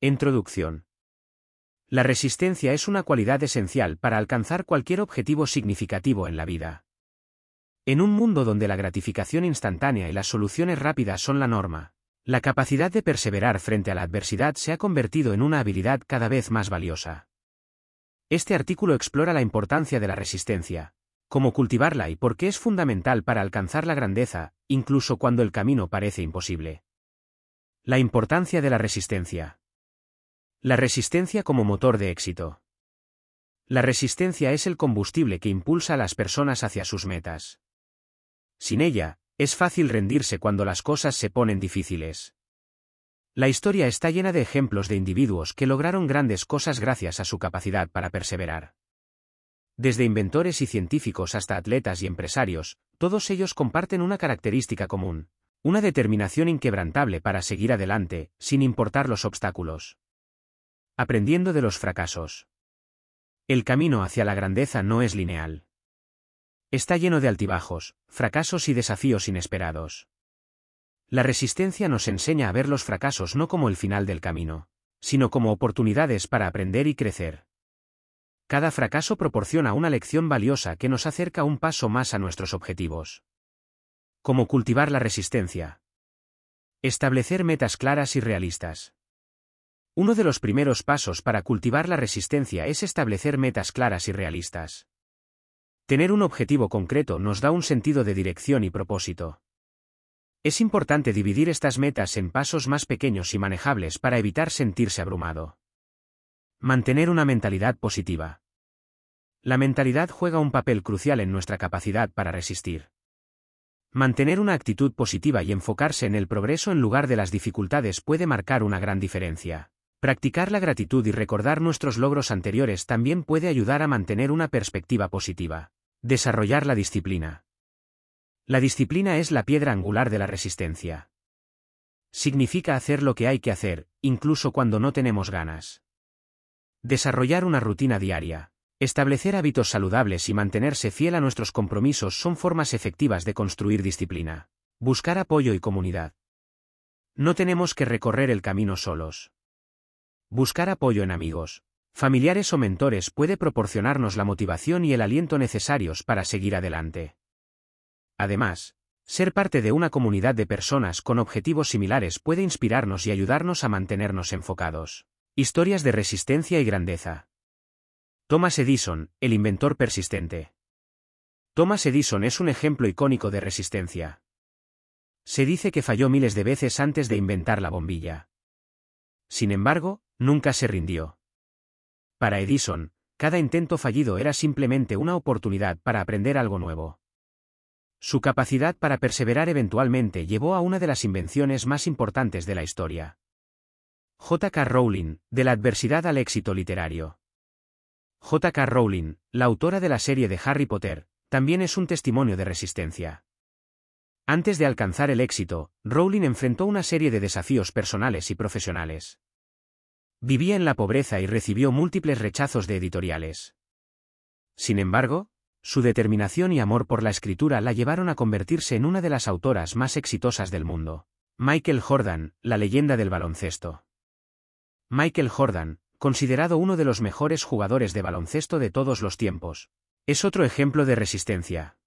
Introducción. La resistencia es una cualidad esencial para alcanzar cualquier objetivo significativo en la vida. En un mundo donde la gratificación instantánea y las soluciones rápidas son la norma, la capacidad de perseverar frente a la adversidad se ha convertido en una habilidad cada vez más valiosa. Este artículo explora la importancia de la resistencia, cómo cultivarla y por qué es fundamental para alcanzar la grandeza, incluso cuando el camino parece imposible. La importancia de la resistencia. La resistencia como motor de éxito. La resistencia es el combustible que impulsa a las personas hacia sus metas. Sin ella, es fácil rendirse cuando las cosas se ponen difíciles. La historia está llena de ejemplos de individuos que lograron grandes cosas gracias a su capacidad para perseverar. Desde inventores y científicos hasta atletas y empresarios, todos ellos comparten una característica común, una determinación inquebrantable para seguir adelante, sin importar los obstáculos. Aprendiendo de los fracasos. El camino hacia la grandeza no es lineal. Está lleno de altibajos, fracasos y desafíos inesperados. La resistencia nos enseña a ver los fracasos no como el final del camino, sino como oportunidades para aprender y crecer. Cada fracaso proporciona una lección valiosa que nos acerca un paso más a nuestros objetivos. Como cultivar la resistencia. Establecer metas claras y realistas. Uno de los primeros pasos para cultivar la resistencia es establecer metas claras y realistas. Tener un objetivo concreto nos da un sentido de dirección y propósito. Es importante dividir estas metas en pasos más pequeños y manejables para evitar sentirse abrumado. Mantener una mentalidad positiva. La mentalidad juega un papel crucial en nuestra capacidad para resistir. Mantener una actitud positiva y enfocarse en el progreso en lugar de las dificultades puede marcar una gran diferencia. Practicar la gratitud y recordar nuestros logros anteriores también puede ayudar a mantener una perspectiva positiva. Desarrollar la disciplina. La disciplina es la piedra angular de la resistencia. Significa hacer lo que hay que hacer, incluso cuando no tenemos ganas. Desarrollar una rutina diaria. Establecer hábitos saludables y mantenerse fiel a nuestros compromisos son formas efectivas de construir disciplina. Buscar apoyo y comunidad. No tenemos que recorrer el camino solos. Buscar apoyo en amigos, familiares o mentores puede proporcionarnos la motivación y el aliento necesarios para seguir adelante. Además, ser parte de una comunidad de personas con objetivos similares puede inspirarnos y ayudarnos a mantenernos enfocados. Historias de resistencia y grandeza. Thomas Edison, el inventor persistente. Thomas Edison es un ejemplo icónico de resistencia. Se dice que falló miles de veces antes de inventar la bombilla. Sin embargo, nunca se rindió. Para Edison, cada intento fallido era simplemente una oportunidad para aprender algo nuevo. Su capacidad para perseverar eventualmente llevó a una de las invenciones más importantes de la historia. J.K. Rowling, de la adversidad al éxito literario. J.K. Rowling, la autora de la serie de Harry Potter, también es un testimonio de resistencia. Antes de alcanzar el éxito, Rowling enfrentó una serie de desafíos personales y profesionales. Vivía en la pobreza y recibió múltiples rechazos de editoriales. Sin embargo, su determinación y amor por la escritura la llevaron a convertirse en una de las autoras más exitosas del mundo. Michael Jordan, la leyenda del baloncesto. Michael Jordan, considerado uno de los mejores jugadores de baloncesto de todos los tiempos, es otro ejemplo de resistencia,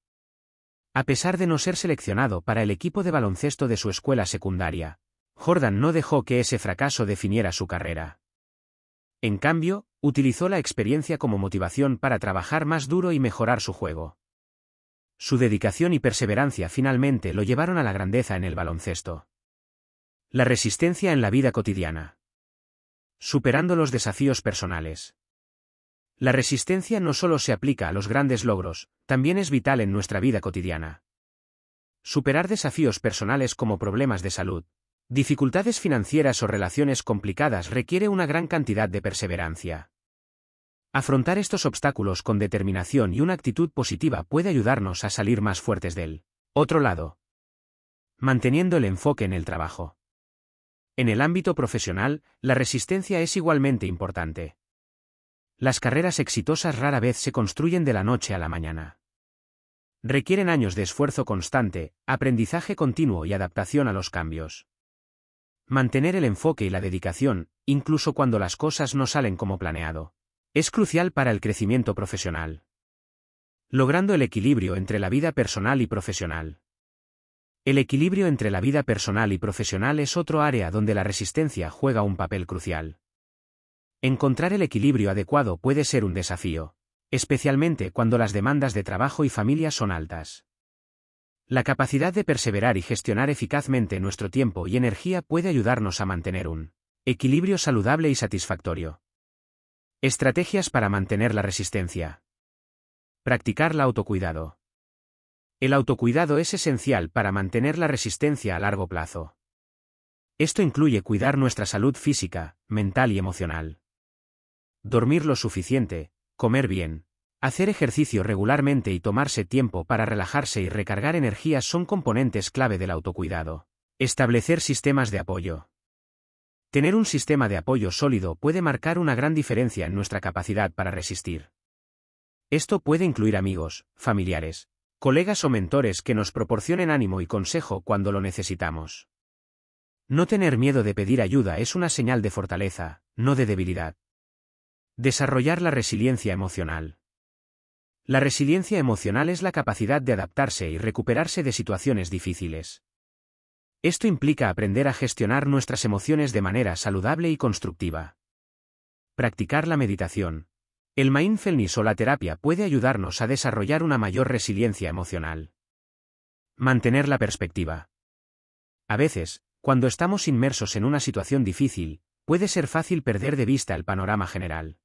a pesar de no ser seleccionado para el equipo de baloncesto de su escuela secundaria, Jordan no dejó que ese fracaso definiera su carrera. En cambio, utilizó la experiencia como motivación para trabajar más duro y mejorar su juego. Su dedicación y perseverancia finalmente lo llevaron a la grandeza en el baloncesto. La resistencia en la vida cotidiana. Superando los desafíos personales. La resistencia no solo se aplica a los grandes logros, también es vital en nuestra vida cotidiana. Superar desafíos personales como problemas de salud, dificultades financieras o relaciones complicadas requiere una gran cantidad de perseverancia. Afrontar estos obstáculos con determinación y una actitud positiva puede ayudarnos a salir más fuertes del otro lado. Manteniendo el enfoque en el trabajo. En el ámbito profesional, la resistencia es igualmente importante. Las carreras exitosas rara vez se construyen de la noche a la mañana. Requieren años de esfuerzo constante, aprendizaje continuo y adaptación a los cambios. Mantener el enfoque y la dedicación, incluso cuando las cosas no salen como planeado, es crucial para el crecimiento profesional. Logrando el equilibrio entre la vida personal y profesional. El equilibrio entre la vida personal y profesional es otro área donde la resistencia juega un papel crucial. Encontrar el equilibrio adecuado puede ser un desafío, especialmente cuando las demandas de trabajo y familia son altas. La capacidad de perseverar y gestionar eficazmente nuestro tiempo y energía puede ayudarnos a mantener un equilibrio saludable y satisfactorio. Estrategias para mantener la resistencia. Practicar el autocuidado. El autocuidado es esencial para mantener la resistencia a largo plazo. Esto incluye cuidar nuestra salud física, mental y emocional dormir lo suficiente, comer bien, hacer ejercicio regularmente y tomarse tiempo para relajarse y recargar energías son componentes clave del autocuidado. Establecer sistemas de apoyo. Tener un sistema de apoyo sólido puede marcar una gran diferencia en nuestra capacidad para resistir. Esto puede incluir amigos, familiares, colegas o mentores que nos proporcionen ánimo y consejo cuando lo necesitamos. No tener miedo de pedir ayuda es una señal de fortaleza, no de debilidad, Desarrollar la resiliencia emocional. La resiliencia emocional es la capacidad de adaptarse y recuperarse de situaciones difíciles. Esto implica aprender a gestionar nuestras emociones de manera saludable y constructiva. Practicar la meditación. El mindfulness o la terapia puede ayudarnos a desarrollar una mayor resiliencia emocional. Mantener la perspectiva. A veces, cuando estamos inmersos en una situación difícil, puede ser fácil perder de vista el panorama general.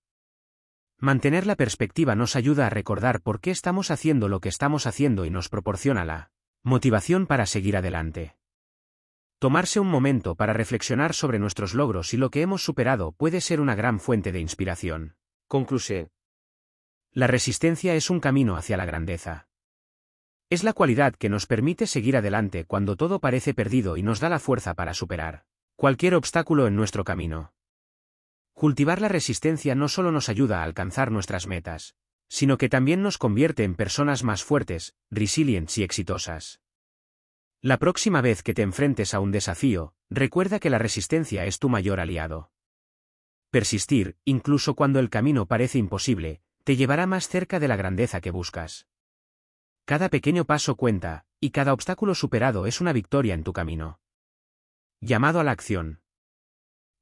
Mantener la perspectiva nos ayuda a recordar por qué estamos haciendo lo que estamos haciendo y nos proporciona la motivación para seguir adelante. Tomarse un momento para reflexionar sobre nuestros logros y lo que hemos superado puede ser una gran fuente de inspiración. Concluse La resistencia es un camino hacia la grandeza. Es la cualidad que nos permite seguir adelante cuando todo parece perdido y nos da la fuerza para superar cualquier obstáculo en nuestro camino. Cultivar la resistencia no solo nos ayuda a alcanzar nuestras metas, sino que también nos convierte en personas más fuertes, resilientes y exitosas. La próxima vez que te enfrentes a un desafío, recuerda que la resistencia es tu mayor aliado. Persistir, incluso cuando el camino parece imposible, te llevará más cerca de la grandeza que buscas. Cada pequeño paso cuenta, y cada obstáculo superado es una victoria en tu camino. Llamado a la acción.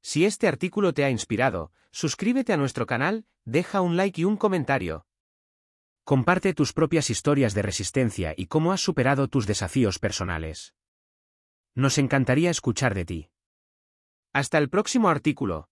Si este artículo te ha inspirado, suscríbete a nuestro canal, deja un like y un comentario. Comparte tus propias historias de resistencia y cómo has superado tus desafíos personales. Nos encantaría escuchar de ti. Hasta el próximo artículo.